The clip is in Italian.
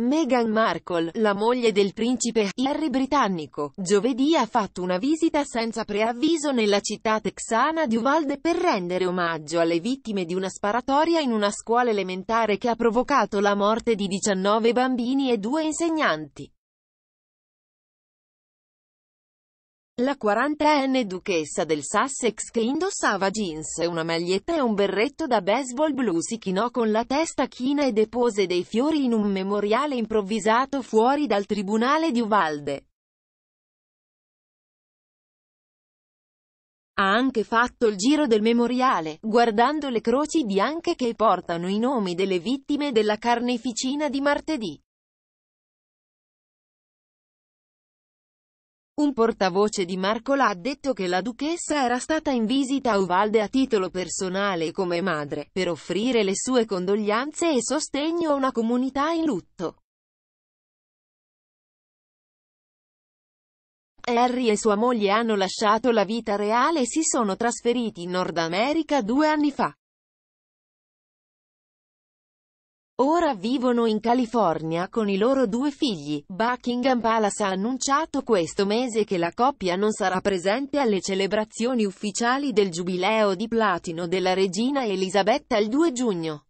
Meghan Markle, la moglie del principe Harry britannico, giovedì ha fatto una visita senza preavviso nella città texana di Uvalde per rendere omaggio alle vittime di una sparatoria in una scuola elementare che ha provocato la morte di 19 bambini e due insegnanti. La 40enne duchessa del Sussex che indossava jeans, una maglietta e un berretto da baseball blu si chinò con la testa china e depose dei fiori in un memoriale improvvisato fuori dal tribunale di Uvalde. Ha anche fatto il giro del memoriale, guardando le croci bianche che portano i nomi delle vittime della carneficina di martedì. Un portavoce di Marcola ha detto che la duchessa era stata in visita a Uvalde a titolo personale e come madre, per offrire le sue condoglianze e sostegno a una comunità in lutto. Harry e sua moglie hanno lasciato la vita reale e si sono trasferiti in Nord America due anni fa. Ora vivono in California con i loro due figli. Buckingham Palace ha annunciato questo mese che la coppia non sarà presente alle celebrazioni ufficiali del giubileo di platino della regina Elisabetta il 2 giugno.